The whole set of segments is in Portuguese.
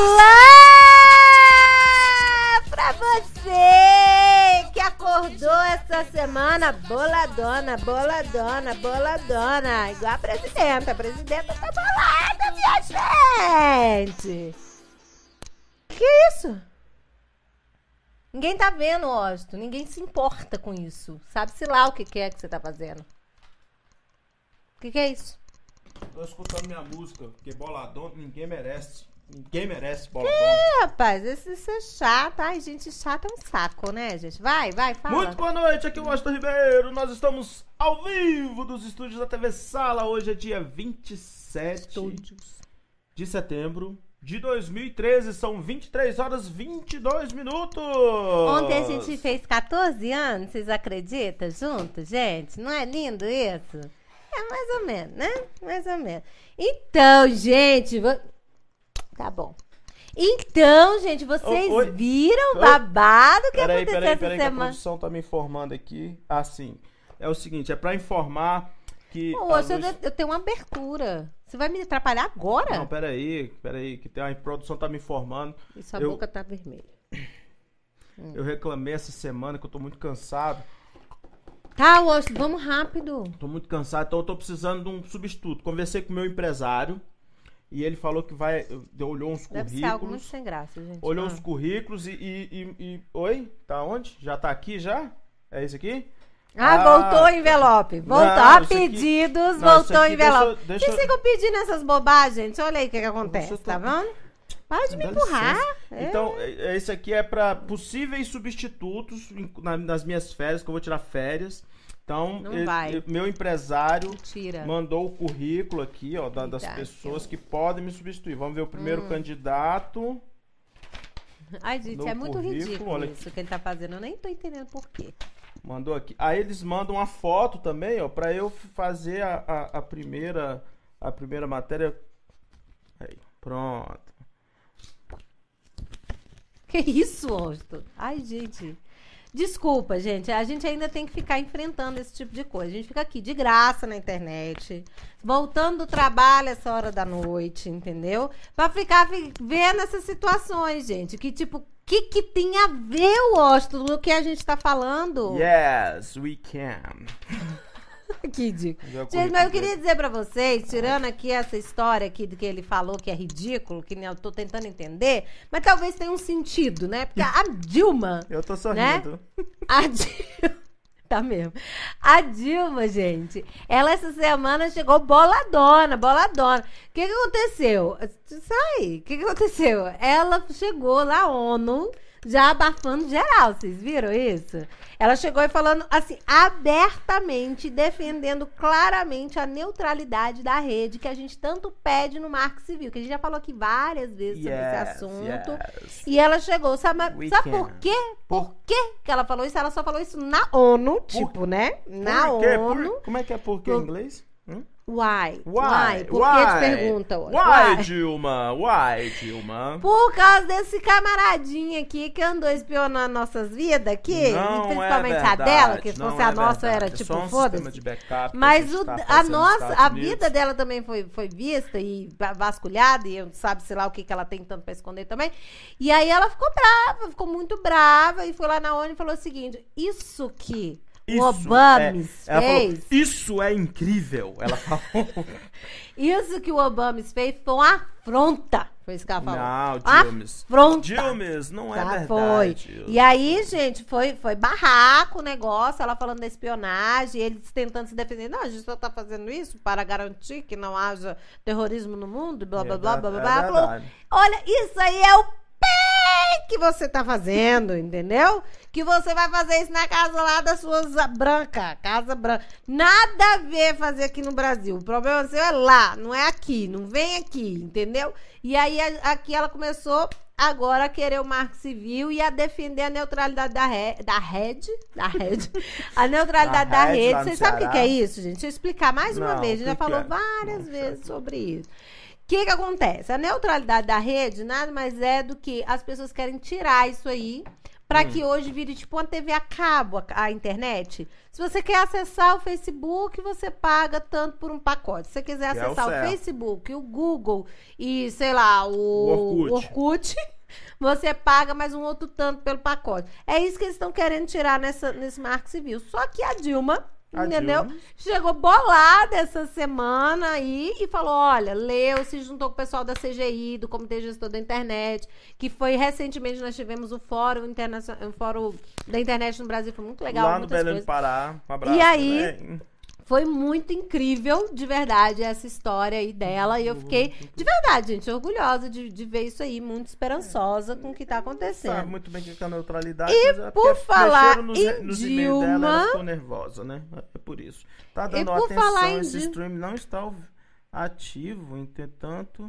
Olá pra você que acordou essa semana boladona, boladona, boladona. Igual a presidenta. A presidenta tá bolada, minha gente. Que isso? Ninguém tá vendo, Osto. Ninguém se importa com isso. Sabe-se lá o que, que é que você tá fazendo. O que, que é isso? Tô escutando minha música, porque boladona ninguém merece. Ninguém merece bola que, rapaz, esse, esse é chato. Ai, gente, chato é um saco, né, gente? Vai, vai, fala. Muito boa noite, aqui é o Washington Ribeiro. Nós estamos ao vivo dos estúdios da TV Sala. Hoje é dia 27 estúdios. de setembro de 2013, são 23 horas 22 minutos. Ontem a gente fez 14 anos, vocês acreditam? Juntos, gente? Não é lindo isso? É mais ou menos, né? Mais ou menos. Então, gente, vou... Tá bom. Então, gente, vocês Oi. viram o babado que peraí, aconteceu peraí, peraí, essa peraí, semana? Que a produção tá me informando aqui. Assim, é o seguinte, é para informar que... Pô, luz... eu tenho uma abertura. Você vai me atrapalhar agora? Não, peraí, peraí, que tem, a produção tá me informando. E sua eu... boca tá vermelha. Eu reclamei essa semana que eu tô muito cansado. Tá, Washington, vamos rápido. Tô muito cansado, então eu tô precisando de um substituto. Conversei com o meu empresário. E ele falou que vai. Olhou uns Deve currículos. Deve ser algo muito sem graça, gente. Olhou ah. uns currículos e, e, e, e, Oi? Tá onde? Já tá aqui já? É esse aqui? Ah, ah, ah voltou o envelope. Voltou. Não, a pedidos, não, voltou o envelope. Deixa, deixa... E ficam pedindo essas bobagens, gente. Olha aí o que, que acontece, tá vendo? Para de me empurrar. É. Então, é, é, esse aqui é para possíveis substitutos nas minhas férias, que eu vou tirar férias. Então, ele, meu empresário Mentira. mandou o currículo aqui, ó, da, das pessoas que podem me substituir. Vamos ver o primeiro hum. candidato. Ai, gente, é muito ridículo Olha isso aqui. que ele tá fazendo. Eu nem tô entendendo por quê. Mandou aqui. Aí eles mandam uma foto também, ó, para eu fazer a, a, a, primeira a primeira matéria. Aí, pronto. Que isso, Austin? Ai, gente. Desculpa, gente. A gente ainda tem que ficar enfrentando esse tipo de coisa. A gente fica aqui de graça na internet, voltando do trabalho essa hora da noite, entendeu? Pra ficar vendo essas situações, gente. Que tipo, que, que tem a ver o Washington do que a gente tá falando? Yes, we can. que ridículo. Gente, mas eu queria dizer para vocês, tirando aqui essa história aqui que ele falou que é ridículo, que eu tô tentando entender, mas talvez tenha um sentido, né? Porque a Dilma. Eu tô sorrindo. Né? A Dilma. Tá mesmo. A Dilma, gente, ela essa semana chegou boladona, boladona. O que, que aconteceu? Sai, o que, que aconteceu? Ela chegou na ONU já abafando geral, vocês viram isso? Ela chegou e falando assim, abertamente, defendendo claramente a neutralidade da rede que a gente tanto pede no Marco Civil, que a gente já falou aqui várias vezes yes, sobre esse assunto. Yes. E ela chegou, sabe, sabe por quê? Por quê que ela falou isso? Ela só falou isso na ONU, por, tipo, né? Na por ONU. Por, como é que é por em inglês? Why? Why? Why? Por que te pergunta Why, why, Dilma? Why, Dilma? Por causa desse camaradinho aqui que andou espionando nossas vidas aqui. Não é principalmente é a dela, que se fosse é a nossa verdade. era é tipo é um foda-se. Mas o, tá a nossa, a vida dela também foi, foi vista e vasculhada, e sabe, sei lá o que, que ela tem tanto pra esconder também. E aí ela ficou brava, ficou muito brava, e foi lá na ONU e falou o seguinte: isso que isso Obama é, fez. Falou, isso é incrível, ela falou. isso que o Obama fez foi uma afronta. Foi isso que ela falou. Não, Dilmes. Afronta. Dilmes, não é tá verdade. Foi. E aí, gente, foi, foi barraco o negócio, ela falando da espionagem, eles tentando se defender. Não, a gente só tá fazendo isso para garantir que não haja terrorismo no mundo, blá, blá, blá, é blá, blá, blá. É blá, blá. Olha, isso aí é o pé que você tá fazendo, entendeu? Que você vai fazer isso na casa lá da sua branca, casa branca. Nada a ver fazer aqui no Brasil. O problema seu é lá, não é aqui, não vem aqui, entendeu? E aí aqui ela começou agora a querer o marco civil e a defender a neutralidade da, re, da rede, da rede, a neutralidade da, da rede. Vocês sabem o que, é isso, gente? Deixa eu explicar mais não, uma vez, a gente já falou várias não, vezes sobre isso que, que acontece? A neutralidade da rede nada mais é do que as pessoas querem tirar isso aí para hum. que hoje vire tipo uma TV a cabo, a, a, internet. Se você quer acessar o Facebook, você paga tanto por um pacote. Se você quiser acessar é o, o, Facebook, o Google e, sei lá, o, o Orkut. Orkut você paga mais um outro tanto pelo pacote. É isso que eles estão querendo tirar nessa, nesse marco civil. Só que a Dilma a entendeu? Dilma. Chegou bolada essa semana aí e falou: olha, leu, se juntou com o pessoal da CGI, do Comitê Gestor da Internet, que foi recentemente nós tivemos o Fórum, internacional o Fórum da Internet no Brasil, foi muito legal. Lá no Belém do Pará, um abraço. E aí, né? Foi muito incrível, de verdade, essa história aí dela. E eu fiquei, de verdade, gente, orgulhosa de, de ver isso aí, muito esperançosa com o que está acontecendo. Sabe muito bem que a neutralidade. E é por falar nos, em nos né? Dilma... Dela, ela nervosa, né? É por isso. Tá dando atenção, esse stream não está ativo, entretanto...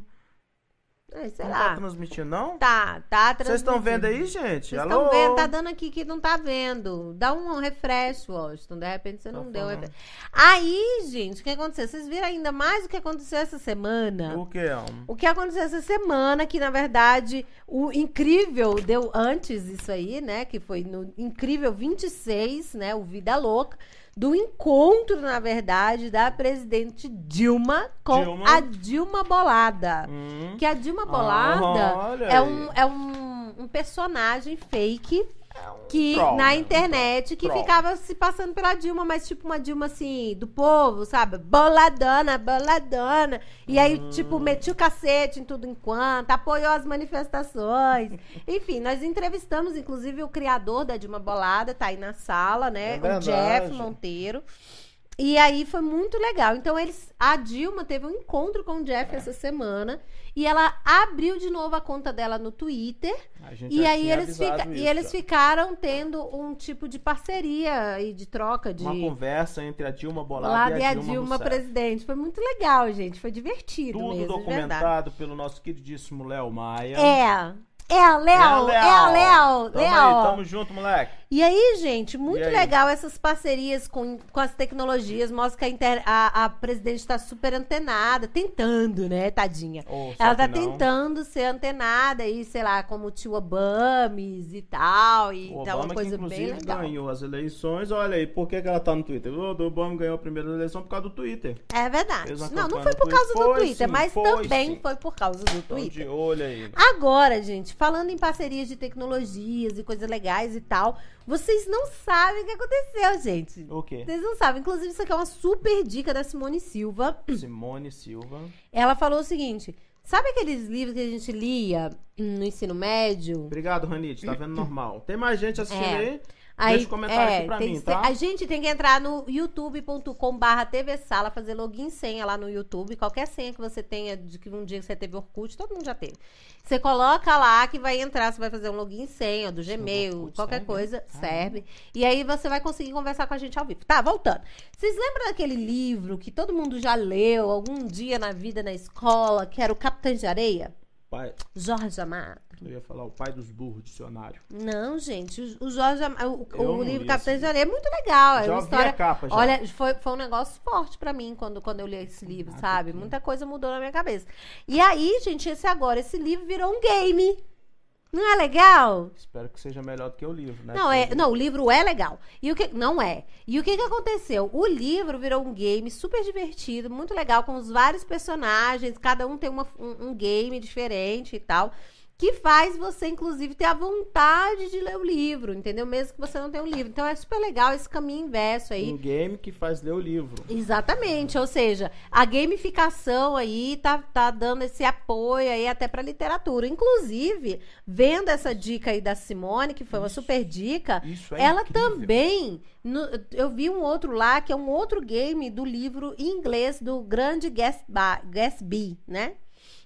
É, sei não tá lá. tá transmitindo, não? Tá, tá transmitindo. Vocês estão vendo aí, gente? Vocês estão vendo, tá dando aqui que não tá vendo. Dá um refresco, Washington. De repente você não, tá não deu. Aí, gente, o que aconteceu? Vocês viram ainda mais o que aconteceu essa semana? O que, O que aconteceu essa semana, que na verdade o incrível deu antes isso aí, né? Que foi no incrível 26, né? O Vida Louca do encontro, na verdade, da presidente Dilma com Dilma? a Dilma Bolada. Hum. Que a Dilma Bolada ah, é um, é um, um personagem fake é que na né? internet que ficava se passando pela Dilma, mas tipo uma Dilma assim, do povo, sabe? Boladona, boladona. E aí, tipo, hum. tipo, metia o cacete em tudo enquanto, apoiou as manifestações. Enfim, nós entrevistamos, inclusive, o criador da Dilma Bolada, tá aí na sala, né? É o Jeff Monteiro. E aí foi muito legal. Então eles, a Dilma teve um encontro com o Jeff é. essa semana e ela abriu de novo a conta dela no Twitter. e aí eles, fica, isso, e eles ficaram tendo um tipo de parceria e de troca de uma conversa entre a Dilma Bolada e a, e a Dilma, Dilma presidente. Foi muito legal, gente. Foi divertido Tudo mesmo, documentado pelo nosso queridíssimo Léo Maia. É. É, Léo, é, Léo, é, Léo. Léo. tamo junto, moleque. E aí, gente, muito legal essas parcerias com, com as tecnologias. Mostra que a, inter, a, a presidente está super antenada, tentando, né, tadinha? Oh, Ela está tentando ser antenada e, sei lá, como o tio Obama e tal. E o tá Obama, uma coisa que, bem legal. ganhou as eleições. Olha aí, por que, que ela tá no Twitter? O Obama ganhou a primeira eleição por causa do Twitter. É verdade. Não, não foi por causa do Twitter, sim, mas foi, também sim. foi por causa do Twitter. Tô de olho aí. Agora, gente, falando em parcerias de tecnologias e coisas legais e tal, vocês não sabem o que aconteceu, gente. O quê? Vocês não sabem. Inclusive, isso aqui é uma super dica da Simone Silva. Simone Silva. Ela falou o seguinte: sabe aqueles livros que a gente lia no ensino médio? Obrigado, Ranit. Tá vendo normal. Tem mais gente assistindo é. aí? Aí, Deixa o comentário é, aqui pra mim, tá? ser, tá? A gente tem que entrar no youtube.com barra TV Sala, fazer login senha lá no YouTube. Qualquer senha que você tenha, de que um dia você teve Orkut, todo mundo já teve. Você coloca lá que vai entrar, você vai fazer um login senha do Gmail, Orkut, qualquer serve? Né? coisa, ah, serve. E aí você vai conseguir conversar com a gente ao vivo. Tá, voltando. Vocês lembram daquele livro que todo mundo já leu algum dia na vida, na escola, que era o Capitã de Areia? Pai. Jorge Amado. Eu ia falar O Pai dos Burros, dicionário. Não, gente. O, Jorge. O, o livro Capitães de Areia é muito legal. É uma história. Capa, já. Olha, foi, foi um negócio forte para mim quando, quando eu li esse livro, ah, tá sabe? Que... Muita coisa mudou na minha cabeça. E aí, gente, esse agora, esse livro virou um game. Não é legal? Espero que seja melhor do que o livro, né? Não, é, não o livro é legal. E o que não é? E o que, que aconteceu? O livro virou um game super divertido, muito legal, com os vários personagens, cada um tem uma, um, um game diferente e tal que faz você, inclusive, ter a vontade de ler o livro, entendeu? Mesmo que você não tenha o um livro. Então é super legal esse caminho inverso aí. Um game que faz ler o livro. Exatamente, ou seja, a gamificação aí tá, tá dando esse apoio aí até pra literatura. Inclusive, vendo essa dica aí da Simone, que foi isso, uma super dica, é ela incrível. também. No, eu vi um outro lá, que é um outro game do livro em inglês do grande Gatsby, Gatsby né?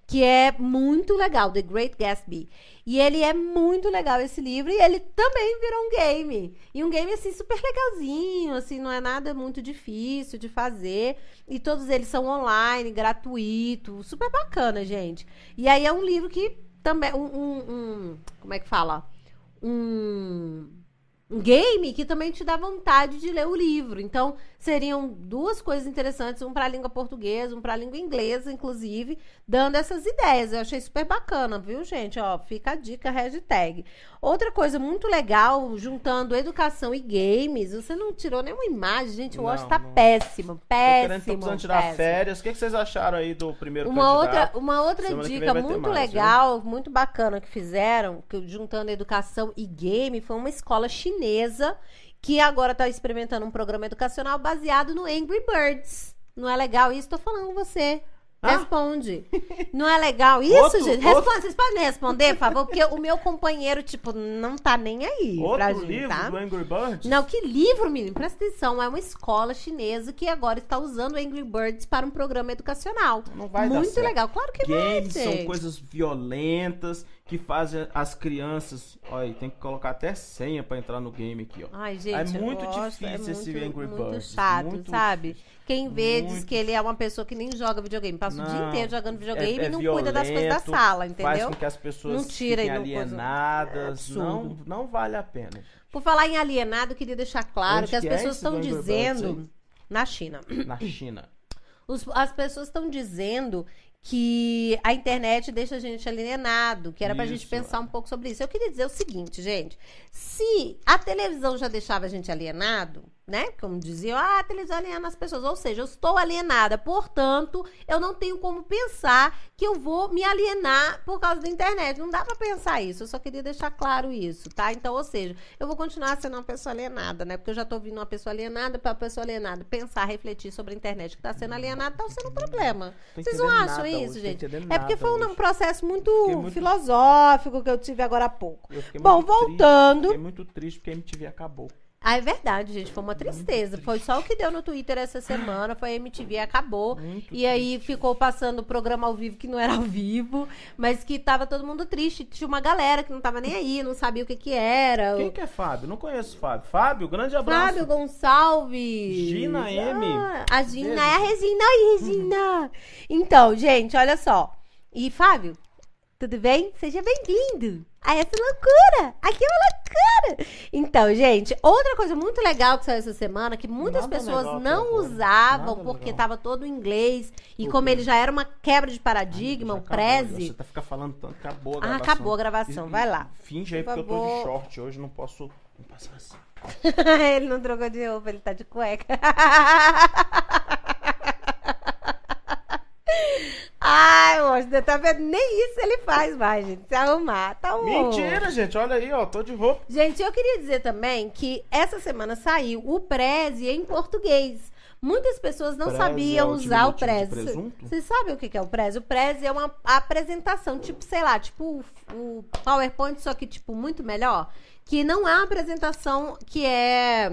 que é muito legal, The Great Gatsby. E ele é muito legal esse livro e ele também virou um game. E um game assim super legalzinho, assim, não é nada muito difícil de fazer. E todos eles são online, gratuito, super bacana, gente. E aí é um livro que também um, um, um como é que fala? Um um game que também te dá vontade de ler o livro. Então, seriam duas coisas interessantes, um para a língua portuguesa, um para a língua inglesa, inclusive, dando essas ideias. Eu achei super bacana, viu, gente? Ó, fica a dica, hashtag. Outra coisa muito legal, juntando educação e games, você não tirou nenhuma imagem, gente, o não, hoje tá não. péssimo, péssimo. Tô querendo, então tirar péssimo. férias. O que, que vocês acharam aí do primeiro uma candidato? Outra, uma outra Semana dica muito mais, legal, viu? muito bacana que fizeram, que juntando educação e game, foi uma escola chinesa que agora está experimentando um programa educacional baseado no Angry Birds. Não é legal isso? Estou falando com você. Responde. Não é legal isso, outro, gente? Responde. Outro... Vocês podem responder, por favor? Porque o meu companheiro, tipo, não tá nem aí outro pra gente, livro tá? do Angry Birds? Não, que livro, menino? Presta atenção. É uma escola chinesa que agora está usando Angry Birds para um programa educacional. Então não vai Muito dar certo. legal. Claro que Games vai, gente. são coisas violentas que fazem as crianças... Olha, tem que colocar até senha para entrar no game aqui, ó. Ai, gente, É muito gosto, é difícil é muito, esse Angry muito Birds. Chato, muito chato, sabe? Difícil. Quem vê muito... diz que ele é uma pessoa que nem joga videogame, passa não, o dia inteiro jogando é- videogame é, é e não violento, cuida das coisas da sala, entendeu? Faz com que as pessoas não tira fiquem não coisa... é não, não vale a pena. Por falar em alienado, eu queria deixar claro Onde que as que é pessoas estão dizendo na China. Na China. Os, as pessoas estão dizendo que a internet deixa a gente alienado, que era para a gente pensar um pouco sobre isso. Eu queria dizer o seguinte, gente, se a televisão já deixava a gente alienado, né? Como diziam, ah, eles alienam as pessoas. Ou seja, eu estou alienada. Portanto, eu não tenho como pensar que eu vou me alienar por causa da internet. Não dá para pensar isso. Eu só queria deixar claro isso, tá? Então, ou seja, eu vou continuar sendo uma pessoa alienada, né? Porque eu já estou vindo uma pessoa alienada para uma pessoa alienada. Pensar, refletir sobre a internet que está sendo alienada está sendo um problema. Vocês não acham isso, hoje, gente? É porque foi um hoje. processo muito, muito, filosófico que eu tive agora há pouco. Bom, voltando. Triste, fiquei muito triste porque a MTV acabou. Ah, é verdade, gente. Foi uma tristeza. Foi só o que deu no Twitter essa semana. Foi a MTV, acabou. Muito e aí triste. ficou passando o programa ao vivo que não era ao vivo, mas que tava todo mundo triste. Tinha uma galera que não tava nem aí, não sabia o que que era. Quem que é Fábio? Não conheço o Fábio. Fábio, grande abraço. Fábio Gonçalves. Gina M. Ah, a Gina, é a Regina. Oi, Regina. então, gente, olha só. E Fábio, tudo bem? Seja bem-vindo. Ah, essa loucura! Aqui é uma loucura! Então, gente, outra coisa muito legal que saiu essa semana, que muitas Nada pessoas legal, não usavam Nada porque legal. tava todo em inglês. E como ele já era uma quebra de paradigma, Ai, um preze. Você tá ficando falando tanto, acabou a ah, gravação. Ah, acabou a gravação, vai lá. Finge aí, Por porque favor. eu tô de short hoje, não posso. Não passar assim. ele não trocou de roupa, ele tá de cueca. Ai, moço, tá vendo? Nem isso ele faz mais, gente. Se arrumar, tá bom. Mentira, gente. Olha aí, ó. Tô de roupa. Gente, eu queria dizer também que essa semana saiu o Prezi em português. Muitas pessoas não sabiam é usar o Prezi. Vocês sabem o que é o Prezi? O Prezi é uma apresentação, tipo, sei lá, tipo o PowerPoint, só que, tipo, muito melhor. Que não é uma apresentação que é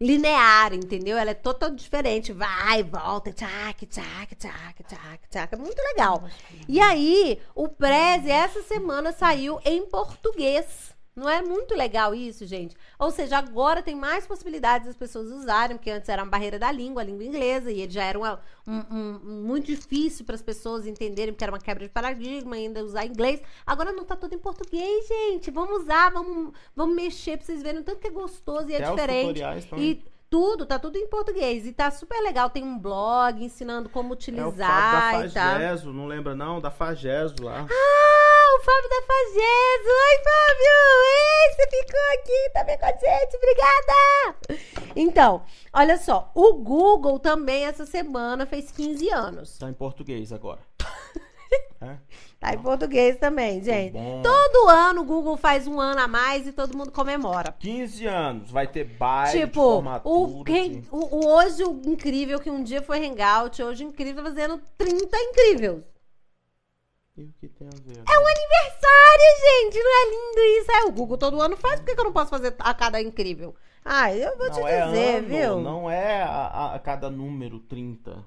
linear, entendeu? Ela é totalmente diferente. Vai, volta, tchac, tchac, tchac, tchac, tchac. É muito legal. E aí, o Prezi, essa semana, saiu em português. Não é muito legal isso, gente? Ou seja, agora tem mais possibilidades das pessoas usarem, porque antes era uma barreira da língua, a língua inglesa, e ele já era uma, um, um, muito difícil para as pessoas entenderem, porque era uma quebra de paradigma ainda usar inglês. Agora não está tudo em português, gente. Vamos usar, vamos, vamos mexer para vocês verem o tanto que é gostoso e é Até é diferente. e tudo, tá tudo em português. E tá super legal. Tem um blog ensinando como utilizar. É o da Fageso, tá... não lembra não? Da Fageso lá. Ah! o Fábio da Fageso. Oi, Fábio! Ei, você ficou aqui também tá com a gente. Obrigada! Então, olha só. O Google também, essa semana, fez 15 anos. Tá em português agora. É? Tá em português também, tá gente. Todo ano o Google faz um ano a mais e todo mundo comemora. 15 anos, vai ter baile, tipo, o, quem, o, o, hoje o incrível que um dia foi hangout, hoje o incrível fazendo 30 incríveis. E o que tem a ver? É um né? aniversário, gente! Não é lindo isso? É, o Google todo ano faz, por que, que eu não posso fazer a cada incrível? Ah, eu vou não te é dizer, ano, viu? Não é a, a cada número 30.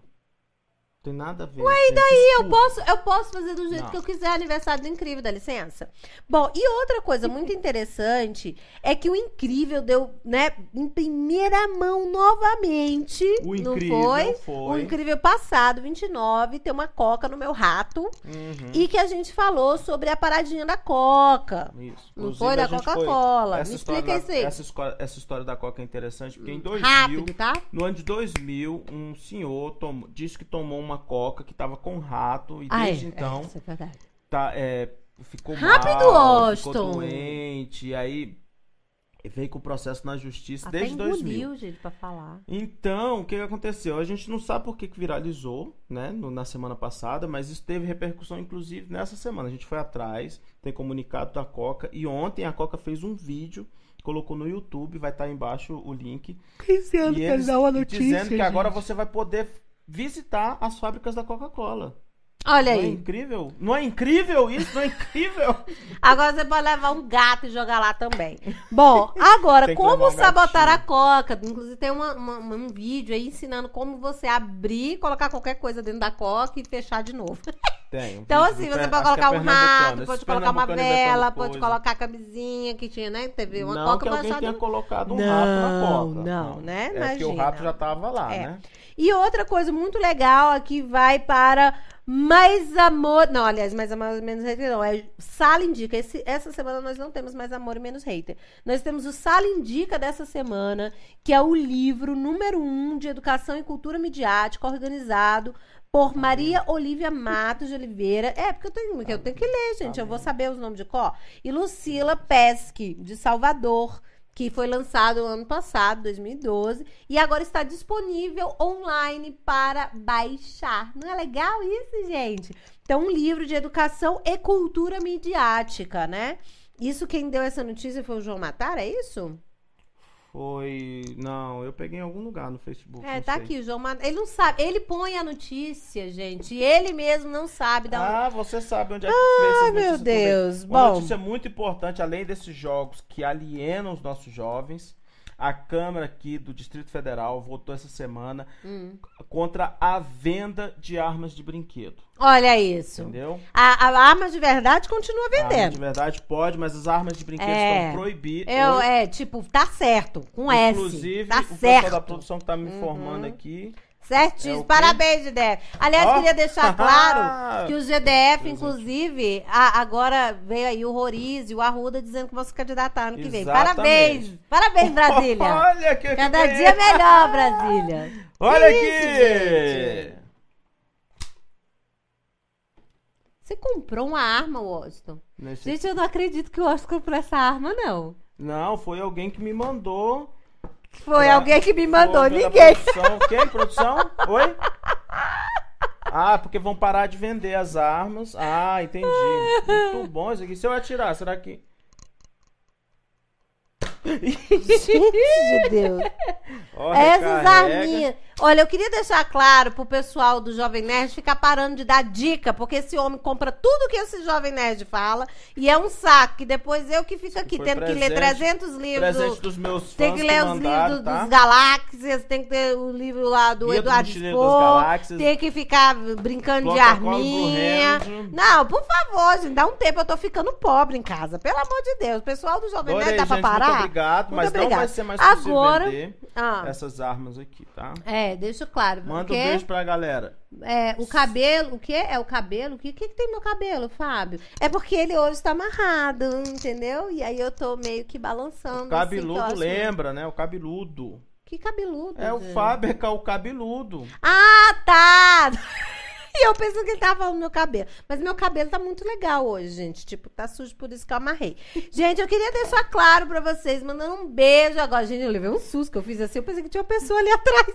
Tem nada a ver. Ué, e daí? Eu posso, eu posso fazer do jeito Não. que eu quiser. Aniversário do Incrível, dá licença? Bom, e outra coisa muito interessante é que o Incrível deu, né, em primeira mão novamente. O Incrível não foi? foi. O Incrível passado, 29, tem uma coca no meu rato. Uhum. E que a gente falou sobre a paradinha da coca. Isso. Não Inclusive, foi da Coca-Cola. Me explica da, isso aí. Essa, história, essa história da coca é interessante, porque em 2000... Hum, Rápido, tá? No ano de 2000, um senhor disse que tomou uma uma coca que tava com rato e ah, é. desde então. É, é Tá, é, ficou Rápido, mal, ficou doente, aí veio com o processo na justiça Até desde 2000. gente, pra falar. Então, o que aconteceu? A gente não sabe por que viralizou, né, no, na semana passada, mas isso teve repercussão, inclusive, nessa semana. A gente foi atrás, tem comunicado da Coca, e ontem a Coca fez um vídeo, colocou no YouTube, vai estar tá embaixo o link. Esse ano e eles, uma notícia, dizendo que gente. agora você vai poder visitar as fábricas da Coca-Cola. Olha não é aí. É incrível? Não é incrível isso? Não é incrível? agora você pode levar um gato e jogar lá também. Bom, agora, como um sabotar a coca? Inclusive, tem uma, uma, um vídeo aí ensinando como você abrir, colocar qualquer coisa dentro da coca e fechar de novo. Tem. então, assim, você pode colocar é um rato, pode colocar uma vela, pode colocar a camisinha que tinha, né? Teve uma não coca, que mas alguém tinha colocado um não, rato na coca. Não, não, né? É Imagina. que o rato já tava lá, é. né? E outra coisa muito legal aqui vai para mais amor. Não, aliás, mais amor menos hater não. É Sala Indica. Esse, essa semana nós não temos mais amor e menos hater. Nós temos o Sala Indica dessa semana, que é o livro número um de educação e cultura midiática organizado por Maria Olívia Matos de Oliveira. É, porque eu tenho, eu tenho que ler, gente. Eu vou saber os nomes de cor. E Lucila Pesque, de Salvador que foi lançado ano passado, 2012, e agora está disponível online para baixar. Não é legal isso, gente? Então, um livro de educação e cultura midiática, né? Isso quem deu essa notícia foi o João Matar, é isso? Foi. Não, eu peguei em algum lugar no Facebook. É, tá sei. aqui, o João Manoel. Ele não sabe. Ele põe a notícia, gente. Ele mesmo não sabe da ah, onde. Ah, você sabe onde é que ah, fez meu Deus. Bom. Uma notícia muito importante, além desses jogos que alienam os nossos jovens, a Câmara aqui do Distrito Federal votou essa semana hum. contra a venda de armas de brinquedo. Olha isso. Entendeu? A, a arma de verdade continua vendendo. A arma de verdade pode, mas as armas de brinquedo é. estão proibidas. Eu, é, tipo, tá certo. Com tá Inclusive, S. Inclusive, tá o certo. pessoal da produção que tá me uhum. informando uhum. aqui. Certinho. É Parabéns, GDF. Aliás, oh. queria deixar claro que o GDF, inclusive, a, agora veio aí o Roriz e o Arruda dizendo que vão se candidatar ano que vem. Parabéns! Parabéns, Brasília! Olha que Cada que dia melhor, Brasília! Olha que aqui! Você comprou uma arma, Washington? Nesse... Gente, eu não acredito que o Washington comprou essa arma, não. Não, foi alguém que me mandou. Foi pra... alguém que me mandou, ninguém. Produção. Quem? Produção? Oi? Ah, porque vão parar de vender as armas. Ah, entendi. Muito bom isso aqui. Se eu atirar, será que. Gente de Deus. Essas arminhas. Olha, eu queria deixar claro pro pessoal do Jovem Nerd ficar parando de dar dica, porque esse homem compra tudo que esse Jovem Nerd fala e é um saco. E depois eu que fico aqui Foi tendo presente, que ler 300 livros. Presente dos meus fãs Tem que ler que os livros tá? dos Galáxias, tem que ter o livro lá do Guia Eduardo Spohr, tem que ficar brincando de arminha. Não, por favor, gente, dá um tempo, eu tô ficando pobre em casa. Pelo amor de Deus, o pessoal do Jovem Adorei, Nerd dá tá pra parar? Muito obrigado, muito mas obrigado. não vai ser mais possível Agora, ah, essas armas aqui, tá? É, é, deixa claro. Manda porque... um beijo pra galera. É, o cabelo, o que é o cabelo? O que, que, tem no meu cabelo, Fábio? É porque ele hoje tá amarrado, entendeu? E aí eu tô meio que balançando. O cabeludo assim, lembra, né? O cabeludo. Que cabeludo? É gente. o é o cabeludo. Ah, tá! E eu pensando que ele tava falando meu cabelo. Mas meu cabelo tá muito legal hoje, gente. Tipo, tá sujo, por isso que eu amarrei. Gente, eu queria deixar claro pra vocês, mandando um beijo agora. Gente, eu levei um susto que eu fiz assim. Eu pensei que tinha uma pessoa ali atrás.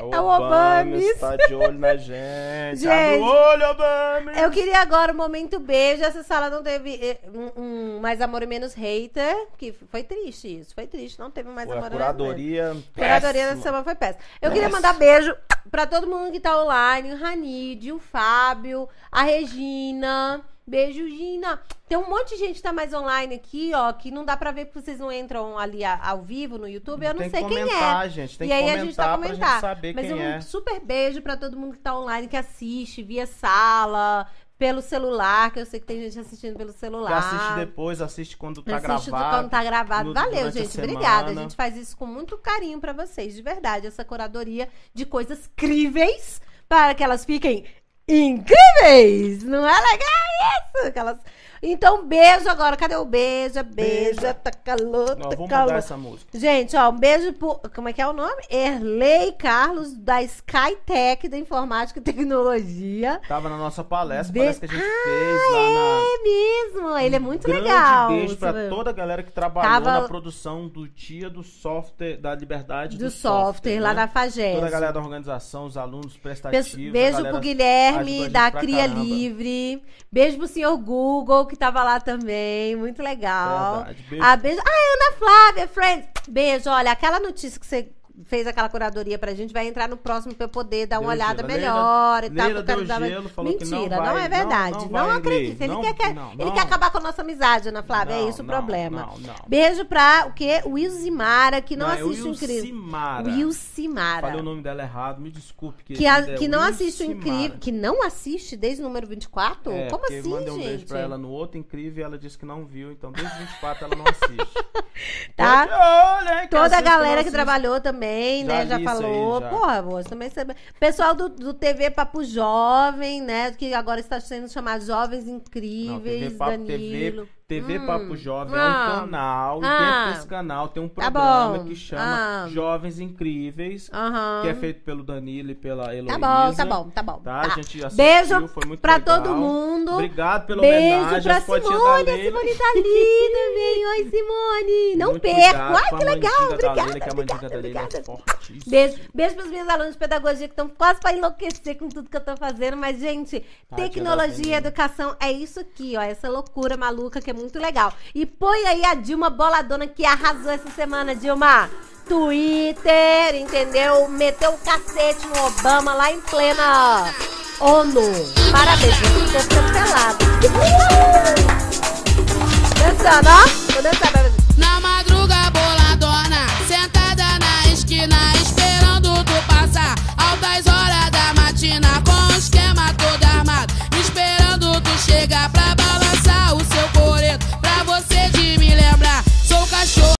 É O Obama, Obama está de olho na gente. gente Abre olho, Obama! Eu queria agora o um momento beijo. Essa sala não teve eh, um, um, mais amor e menos hater. Que foi triste isso. Foi triste. Não teve mais amor e menos Curadoria. Curadoria da semana foi péssima. Eu péssima. queria mandar beijo pra todo mundo que tá online. O Ranid, o Fábio, a Regina. Beijo, Gina. Tem um monte de gente que tá mais online aqui, ó, que não dá pra ver porque vocês não entram ali ao vivo no YouTube. Eu não tem sei que comentar, quem é. Gente, tem e aí comentar a gente tá comentar. Gente saber Mas quem um é. super beijo pra todo mundo que tá online, que assiste, via sala, pelo celular, que eu sei que tem gente assistindo pelo celular. assiste depois, assiste quando tá assiste gravado. quando tá gravado. Valeu, gente. A obrigada. A gente faz isso com muito carinho para vocês, de verdade. Essa curadoria de coisas críveis para que elas fiquem incríveis! Não é legal isso? Aquelas então, beijo agora. Cadê o beijo? É beijo, beijo. tá calor, tá vamos calor. mudar essa música. Gente, ó, um beijo pro... Como é que é o nome? Erlei Carlos, da Skytech, da Informática e Tecnologia. Tava na nossa palestra, beijo... palestra que a gente ah, fez lá na... Ah, é mesmo. Ele é muito grande legal. beijo pra toda a galera que trabalhou Tava... na produção do Dia do Software, da Liberdade do, do Software. software né? lá na Fagés. Toda a galera da organização, os alunos prestativos. Beijo pro Guilherme, da Cria caramba. Livre. Beijo pro senhor Google, que tava lá também, muito legal. Verdade, beijo. A beijo. Ah, é Ana Flávia, Friends. Beijo, olha, aquela notícia que você fez aquela curadoria pra gente, vai entrar no próximo pra eu poder dar deu uma olhada gelo. melhor Leila, e tal. Leila deu dar... gelo, falou Mentira, que não, vai, não é verdade. Não, não, não acredito. Ele, não, quer, quer, ele quer acabar com a nossa amizade, Ana Flávia. é isso o problema. Beijo pra o quê? Wilzimara, que não, não assiste é o Incrível. Will Simara. Falei o nome dela errado, me desculpe. Que, que, a, é que não assiste o Incrível. Que não assiste desde o número 24? É, Como assim, mandei um gente? Assim, beijo pra ela no outro Incrível e ela disse que não viu, então desde o 24 ela não assiste. tá? Toda a galera que trabalhou também também, já né? Já falou. Aí, já. Porra, moço, também sabe. Pessoal do, do TV Papo Jovem, né? Que agora está sendo chamado Jovens Incríveis, Não, TV, Danilo. TV, TV hum. Papo Jovem ah. é um ah. canal, ah. dentro desse canal tem um tá programa tá que chama ah. Jovens Incríveis, uhum. que é feito pelo Danilo e pela tá Heloísa. Tá bom, tá bom, tá bom. Tá, tá. gente assistiu, Beijo foi muito pra legal. todo mundo. Obrigado pela Beijo homenagem. Beijo pra Simone, a Simone tá ali também. Oi, Simone. Não perco. Ai, que legal. Obrigada, Leila, que é obrigada, obrigada. Leila é fortíssima. Beijo. Beijo pros meus alunos de pedagogia que estão quase pra enlouquecer com tudo que eu tô fazendo, mas, gente, Tadinha tecnologia, educação, é isso aqui, ó, essa loucura maluca que é muito legal. E põe aí a Dilma Boladona que arrasou essa semana, Dilma. Twitter, entendeu? Meteu o cacete no Obama lá em plena ONU. Parabéns, você foi cancelado. Dançando, ó. Vou dançar Na madruga boladona, sentada na esquina, esperando tu passar. Altas horas da matina, com o esquema todo armado, esperando tu chegar pra